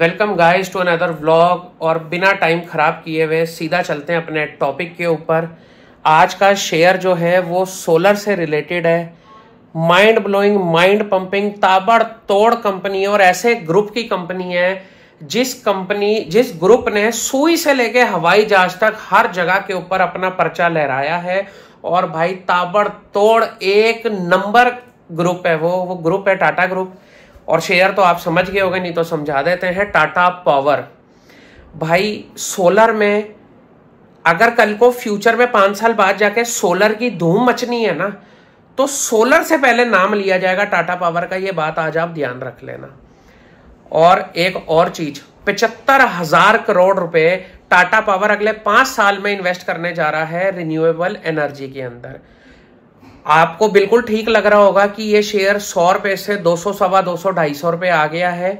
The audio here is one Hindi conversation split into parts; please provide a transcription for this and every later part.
welcome guys to another vlog और बिना टाइम ख़राब किए हुए सीधा चलते हैं अपने टॉपिक के ऊपर आज का शेयर जो है वो सोलर से रिलेटेड है माइंड ब्लोइंग माइंड पंपिंग ताबड़तोड़ कंपनी और ऐसे ग्रुप की कंपनी है जिस कंपनी जिस ग्रुप ने सुई से लेके हवाई जहाज तक हर जगह के ऊपर अपना पर्चा लहराया है और भाई ताबड़तोड़ एक नंबर ग्रुप है वो वो ग्रुप है टाटा ग्रुप और शेयर तो आप समझ गए होगे नहीं तो समझा देते हैं टाटा पावर भाई सोलर में अगर कल को फ्यूचर में पांच साल बाद जाके सोलर की धूम मचनी है ना तो सोलर से पहले नाम लिया जाएगा टाटा पावर का ये बात आज आप ध्यान रख लेना और एक और चीज पचहत्तर हजार करोड़ रुपए टाटा पावर अगले पांच साल में इन्वेस्ट करने जा रहा है रिन्यूएबल एनर्जी के अंदर आपको बिल्कुल ठीक लग रहा होगा कि ये शेयर सौ रुपये से दो सौ सवा दो सौ ढाई सौ रुपये आ गया है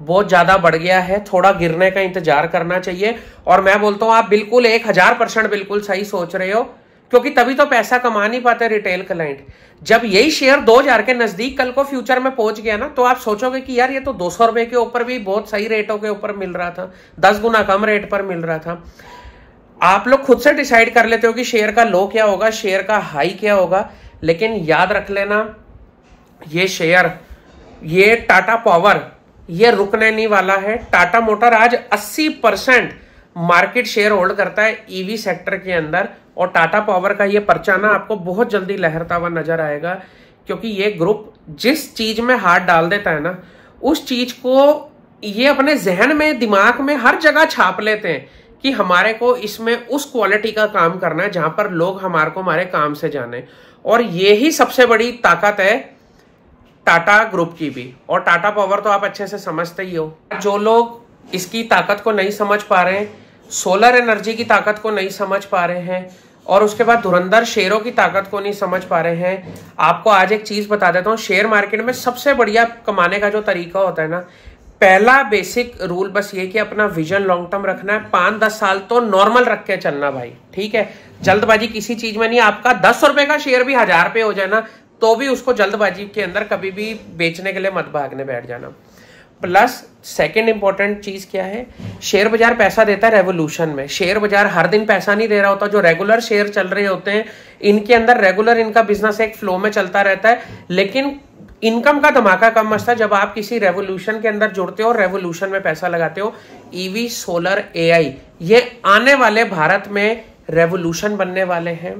बहुत ज़्यादा बढ़ गया है थोड़ा गिरने का इंतजार करना चाहिए और मैं बोलता हूँ आप बिल्कुल एक हज़ार परसेंट बिल्कुल सही सोच रहे हो क्योंकि तभी तो पैसा कमा नहीं पाते रिटेल क्लाइंट जब यही शेयर दो हजार के नजदीक कल को फ्यूचर में पहुंच गया ना तो आप सोचोगे कि यार ये तो दो सौ रुपए के ऊपर भी बहुत सही रेटों के ऊपर मिल रहा था दस गुना कम रेट पर मिल रहा था आप लोग खुद से डिसाइड कर लेते हो कि शेयर का लो क्या होगा शेयर का हाई क्या होगा लेकिन याद रख लेना ये शेयर ये टाटा पावर ये रुकने नहीं वाला है टाटा मोटर आज 80 परसेंट मार्केट शेयर होल्ड करता है ईवी e सेक्टर के अंदर और टाटा पावर का ये ना आपको बहुत जल्दी लहरता हुआ नजर आएगा क्योंकि ये ग्रुप जिस चीज में हाथ डाल देता है ना उस चीज को ये अपने जहन में दिमाग में हर जगह छाप लेते हैं कि हमारे को इसमें उस क्वालिटी का काम करना है जहां पर लोग हमारे को हमारे काम से जाने और ये ही सबसे बड़ी ताकत है टाटा ग्रुप की भी और टाटा पावर तो आप अच्छे से समझते ही हो जो लोग इसकी ताकत को नहीं समझ पा रहे हैं सोलर एनर्जी की ताकत को नहीं समझ पा रहे हैं और उसके बाद धुरंधर शेयरों की ताकत को नहीं समझ पा रहे हैं आपको आज एक चीज़ बता देता हूँ शेयर मार्केट में सबसे बढ़िया कमाने का जो तरीका होता है ना पहला बेसिक रूल बस ये कि अपना विजन लॉन्ग टर्म रखना है पांच दस साल तो नॉर्मल रख के चलना भाई ठीक है जल्दबाजी किसी चीज में नहीं आपका दस रुपए का शेयर भी हजार रुपये हो जाए ना तो भी उसको जल्दबाजी के अंदर कभी भी बेचने के लिए मत भागने बैठ जाना प्लस सेकंड इंपॉर्टेंट चीज क्या है शेयर बाजार पैसा देता है रेवोल्यूशन में शेयर बाजार हर दिन पैसा नहीं दे रहा होता जो रेगुलर शेयर चल रहे होते हैं इनके अंदर रेगुलर इनका बिजनेस एक फ्लो में चलता रहता है लेकिन इनकम का धमाका कम मचता है जब आप किसी रेवोल्यूशन के अंदर जुड़ते हो और रेवोल्यूशन में पैसा लगाते हो ईवी सोलर एआई ये आने वाले भारत में रेवोल्यूशन बनने वाले हैं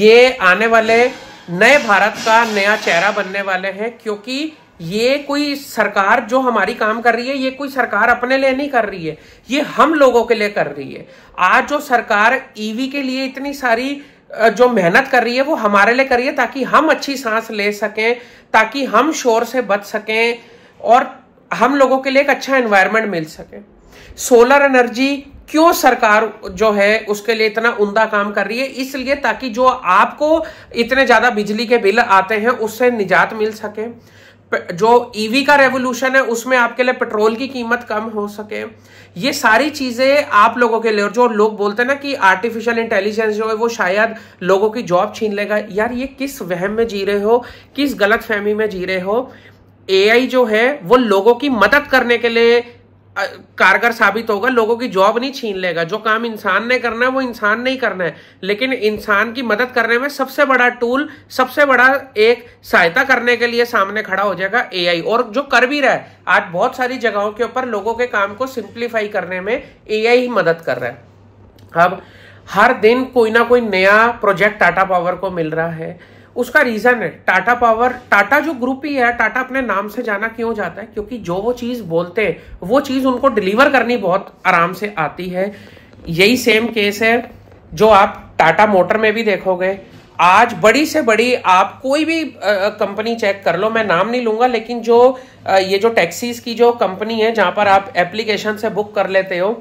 ये आने वाले नए भारत का नया चेहरा बनने वाले हैं क्योंकि ये कोई सरकार जो हमारी काम कर रही है ये कोई सरकार अपने लिए नहीं कर रही है ये हम लोगों के लिए कर रही है आज जो सरकार ईवी e के लिए इतनी सारी जो मेहनत कर रही है वो हमारे लिए करिए ताकि हम अच्छी सांस ले सकें ताकि हम शोर से बच सकें और हम लोगों के लिए एक अच्छा एनवायरनमेंट मिल सके सोलर एनर्जी क्यों सरकार जो है उसके लिए इतना उमदा काम कर रही है इसलिए ताकि जो आपको इतने ज़्यादा बिजली के बिल आते हैं उससे निजात मिल सके जो ईवी e का रेवोल्यूशन है उसमें आपके लिए पेट्रोल की कीमत कम हो सके ये सारी चीजें आप लोगों के लिए और जो लोग बोलते हैं ना कि आर्टिफिशियल इंटेलिजेंस जो है वो शायद लोगों की जॉब छीन लेगा यार ये किस वहम में जी रहे हो किस गलत फहमी में जी रहे हो एआई जो है वो लोगों की मदद करने के लिए कारगर साबित होगा लोगों की जॉब नहीं छीन लेगा जो काम इंसान ने करना है वो इंसान नहीं करना है लेकिन इंसान की मदद करने में सबसे बड़ा टूल सबसे बड़ा एक सहायता करने के लिए सामने खड़ा हो जाएगा एआई और जो कर भी रहा है आज बहुत सारी जगहों के ऊपर लोगों के काम को सिंप्लीफाई करने में ए ही मदद कर रहा है अब हर दिन कोई ना कोई नया प्रोजेक्ट टाटा पावर को मिल रहा है उसका रीजन है टाटा पावर टाटा जो ग्रुप ही है टाटा अपने नाम से जाना क्यों जाता है क्योंकि जो वो चीज बोलते हैं वो चीज उनको डिलीवर करनी बहुत आराम से आती है यही सेम केस है जो आप टाटा मोटर में भी देखोगे आज बड़ी से बड़ी आप कोई भी कंपनी चेक कर लो मैं नाम नहीं लूंगा लेकिन जो आ, ये जो टैक्सीज की जो कंपनी है जहां पर आप एप्लीकेशन से बुक कर लेते हो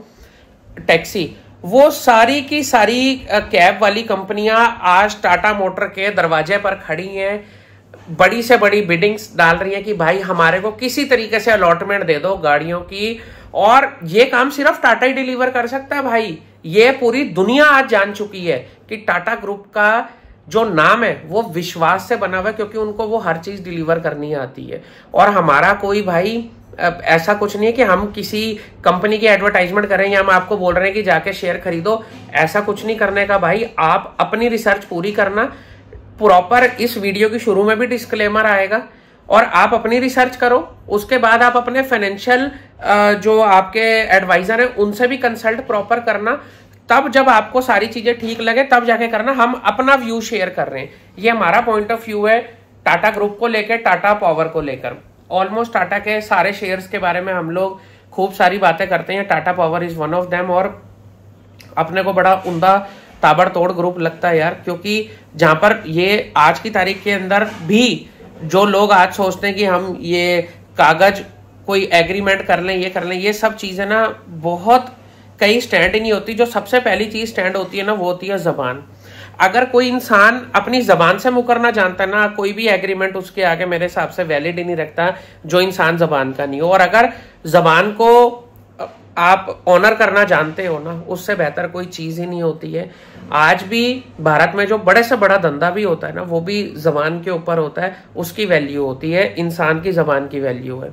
टैक्सी वो सारी की सारी कैब वाली कंपनियां आज टाटा मोटर के दरवाजे पर खड़ी हैं बड़ी से बड़ी बिडिंग्स डाल रही हैं कि भाई हमारे को किसी तरीके से अलॉटमेंट दे दो गाड़ियों की और ये काम सिर्फ टाटा ही डिलीवर कर सकता है भाई ये पूरी दुनिया आज जान चुकी है कि टाटा ग्रुप का जो नाम है वो विश्वास से बना हुआ है क्योंकि उनको वो हर चीज डिलीवर करनी आती है और हमारा कोई भाई ऐसा कुछ नहीं है कि हम किसी कंपनी की एडवर्टाइजमेंट कर रहे हैं या हम आपको बोल रहे हैं कि जाके शेयर खरीदो ऐसा कुछ नहीं करने का भाई आप अपनी रिसर्च पूरी करना प्रॉपर इस वीडियो की शुरू में भी डिस्क्लेमर आएगा और आप अपनी रिसर्च करो उसके बाद आप अपने फाइनेंशियल जो आपके एडवाइजर हैं उनसे भी कंसल्ट प्रॉपर करना तब जब आपको सारी चीजें ठीक लगे तब जाके करना हम अपना व्यू शेयर कर रहे हैं ये हमारा पॉइंट ऑफ व्यू है टाटा ग्रुप को लेकर टाटा पावर को लेकर ऑलमोस्ट टाटा के सारे शेयर्स के बारे में हम लोग खूब सारी बातें करते हैं Tata Power is one of them और अपने को बड़ा उमदा ताबड़तोड़ ग्रुप लगता है यार क्योंकि जहां पर ये आज की तारीख के अंदर भी जो लोग आज सोचते हैं कि हम ये कागज कोई एग्रीमेंट कर लें ये कर लें ये सब चीजें ना बहुत कहीं स्टैंड नहीं होती जो सबसे पहली चीज स्टैंड होती है ना वो होती है जबान अगर कोई इंसान अपनी जबान से मुकरना जानता है ना कोई भी एग्रीमेंट उसके आगे मेरे हिसाब से वैलिड ही नहीं रखता जो इंसान जबान का नहीं हो और अगर जबान को आप ऑनर करना जानते हो ना उससे बेहतर कोई चीज़ ही नहीं होती है आज भी भारत में जो बड़े से बड़ा धंधा भी होता है ना वो भी जबान के ऊपर होता है उसकी वैल्यू होती है इंसान की जबान की वैल्यू है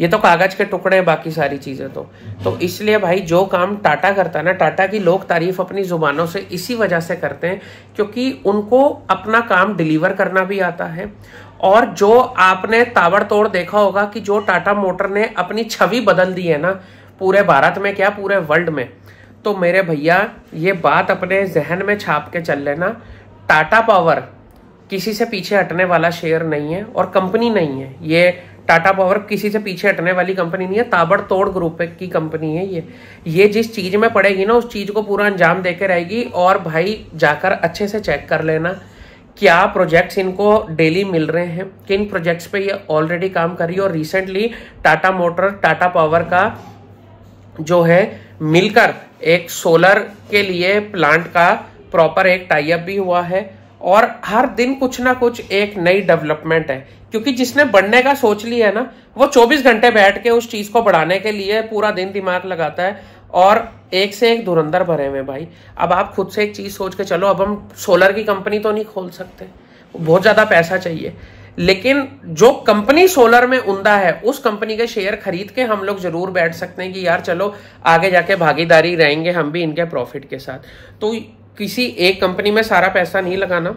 ये तो कागज के टुकड़े हैं बाकी सारी चीजें तो तो इसलिए भाई जो काम टाटा करता है ना टाटा की लोग तारीफ अपनी जुबानों से इसी वजह से करते हैं क्योंकि उनको अपना काम डिलीवर करना भी आता है और जो आपने ताबड़तोड़ देखा होगा कि जो टाटा मोटर ने अपनी छवि बदल दी है ना पूरे भारत में क्या पूरे वर्ल्ड में तो मेरे भैया ये बात अपने जहन में छाप के चल लेना टाटा पावर किसी से पीछे हटने वाला शेयर नहीं है और कंपनी नहीं है ये टाटा पावर किसी से पीछे हटने वाली कंपनी नहीं है ताबड़तोड़ ग्रुप की कंपनी है ये ये जिस चीज में पड़ेगी ना उस चीज को पूरा अंजाम देकर रहेगी और भाई जाकर अच्छे से चेक कर लेना क्या प्रोजेक्ट्स इनको डेली मिल रहे हैं किन प्रोजेक्ट्स पे ये ऑलरेडी काम कर रही है और recently Tata Motor Tata Power का जो है मिलकर एक सोलर के लिए प्लांट का प्रॉपर एक टाइप भी हुआ है और हर दिन कुछ ना कुछ एक नई डेवलपमेंट है क्योंकि जिसने बढ़ने का सोच लिया है ना वो 24 घंटे बैठ के उस चीज को बढ़ाने के लिए पूरा दिन दिमाग लगाता है और एक से एक धुरंधर भरे हुए भाई अब आप खुद से एक चीज सोच के चलो अब हम सोलर की कंपनी तो नहीं खोल सकते बहुत ज्यादा पैसा चाहिए लेकिन जो कंपनी सोलर में उमदा है उस कंपनी के शेयर खरीद के हम लोग जरूर बैठ सकते हैं कि यार चलो आगे जाके भागीदारी रहेंगे हम भी इनके प्रॉफिट के साथ तो किसी एक कंपनी में सारा पैसा नहीं लगाना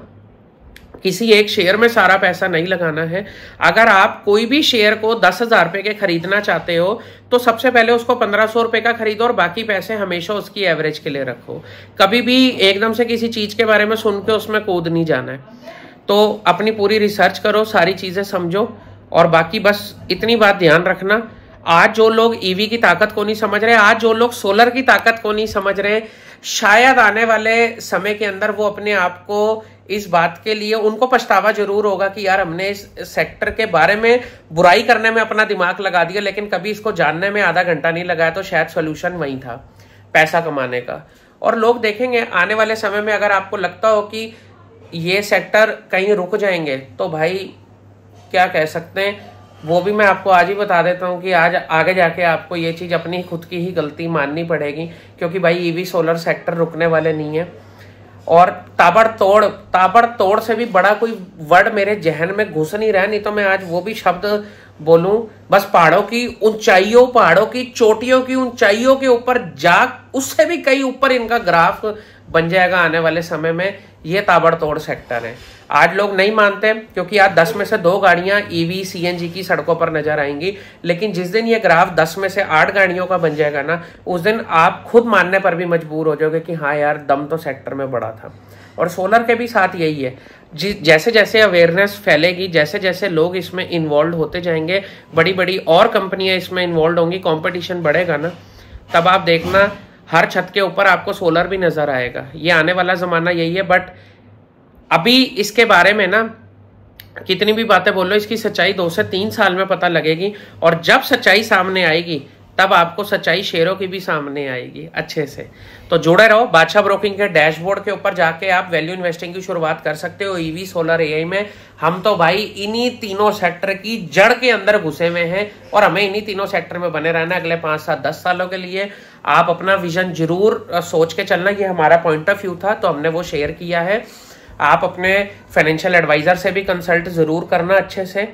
किसी एक शेयर में सारा पैसा नहीं लगाना है अगर आप कोई भी शेयर को दस हजार रुपए के खरीदना चाहते हो तो सबसे पहले उसको पंद्रह सौ रुपए का खरीदो और बाकी पैसे हमेशा उसकी एवरेज के लिए रखो कभी भी एकदम से किसी चीज के बारे में सुन के उसमें कूद नहीं जाना है तो अपनी पूरी रिसर्च करो सारी चीजें समझो और बाकी बस इतनी बात ध्यान रखना आज जो लोग ईवी e की ताकत को नहीं समझ रहे आज जो लोग सोलर की ताकत को नहीं समझ रहे शायद आने वाले समय के अंदर वो अपने आप को इस बात के लिए उनको पछतावा जरूर होगा कि यार हमने इस सेक्टर के बारे में बुराई करने में अपना दिमाग लगा दिया लेकिन कभी इसको जानने में आधा घंटा नहीं लगाया तो शायद सोल्यूशन वही था पैसा कमाने का और लोग देखेंगे आने वाले समय में अगर आपको लगता हो कि ये सेक्टर कहीं रुक जाएंगे तो भाई क्या कह सकते हैं वो भी मैं आपको आज ही बता देता हूँ कि आज आगे जाके आपको ये चीज़ अपनी खुद की ही गलती माननी पड़ेगी क्योंकि भाई ईवी सोलर सेक्टर रुकने वाले नहीं है और ताबड़तोड़ तोड़ से भी बड़ा कोई वर्ड मेरे जहन में घुस नहीं रहा नहीं तो मैं आज वो भी शब्द बोलूं बस पहाड़ों की ऊंचाइयों पहाड़ों की चोटियों की ऊंचाइयों के ऊपर जाग उससे भी कई ऊपर इनका ग्राफ बन जाएगा आने वाले समय में ये ताबड़तोड़ सेक्टर है आज लोग नहीं मानते क्योंकि आज दस में से दो गाड़ियां ईवी e सीएनजी की सड़कों पर नजर आएंगी लेकिन जिस दिन ये ग्राफ दस में से आठ गाड़ियों का बन जाएगा ना उस दिन आप खुद मानने पर भी मजबूर हो जाओगे कि हाँ यार दम तो सेक्टर में बड़ा था और सोलर के भी साथ यही है जैसे जैसे अवेयरनेस फैलेगी जैसे जैसे लोग इसमें इन्वॉल्व होते जाएंगे बड़ी बड़ी और कंपनियां इसमें इन्वॉल्व होंगी कॉम्पिटिशन बढ़ेगा ना तब आप देखना हर छत के ऊपर आपको सोलर भी नजर आएगा ये आने वाला ज़माना यही है बट अभी इसके बारे में ना कितनी भी बातें बोलो इसकी सच्चाई दो से तीन साल में पता लगेगी और जब सच्चाई सामने आएगी तब आपको सच्चाई शेयरों की भी सामने आएगी अच्छे से तो जुड़े रहो बादशाह ब्रोकिंग के डैशबोर्ड के ऊपर जाके आप वैल्यू इन्वेस्टिंग की शुरुआत कर सकते हो ईवी सोलर एआई में हम तो भाई इन्हीं तीनों सेक्टर की जड़ के अंदर घुसे हुए हैं और हमें इन्हीं तीनों सेक्टर में बने रहना अगले पांच सात दस सालों के लिए आप अपना विजन जरूर सोच के चलना ये हमारा पॉइंट ऑफ व्यू था तो हमने वो शेयर किया है आप अपने फाइनेंशियल एडवाइजर से भी कंसल्ट ज़रूर करना अच्छे से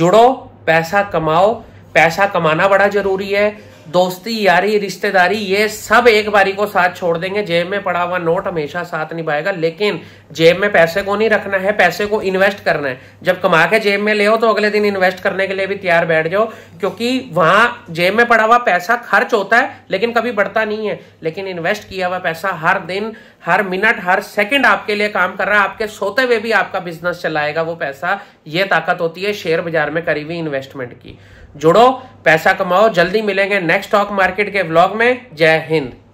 जुड़ो पैसा कमाओ पैसा कमाना बड़ा ज़रूरी है दोस्ती यारी रिश्तेदारी ये सब एक बारी को साथ छोड़ देंगे जेब में पड़ा हुआ नोट हमेशा साथ निभाएगा लेकिन जेब में पैसे को नहीं रखना है पैसे को इन्वेस्ट करना है जब कमा के जेब में ले हो तो अगले दिन इन्वेस्ट करने के लिए भी तैयार बैठ जाओ क्योंकि वहां जेब में पड़ा हुआ पैसा खर्च होता है लेकिन कभी बढ़ता नहीं है लेकिन इन्वेस्ट किया हुआ पैसा हर दिन हर मिनट हर सेकंड आपके लिए काम कर रहा है आपके सोते हुए भी आपका बिजनेस चलाएगा वो पैसा ये ताकत होती है शेयर बाजार में करी हुई इन्वेस्टमेंट की जुड़ो पैसा कमाओ जल्दी मिलेंगे नेक्स्ट स्टॉक मार्केट के ब्लॉग में जय हिंद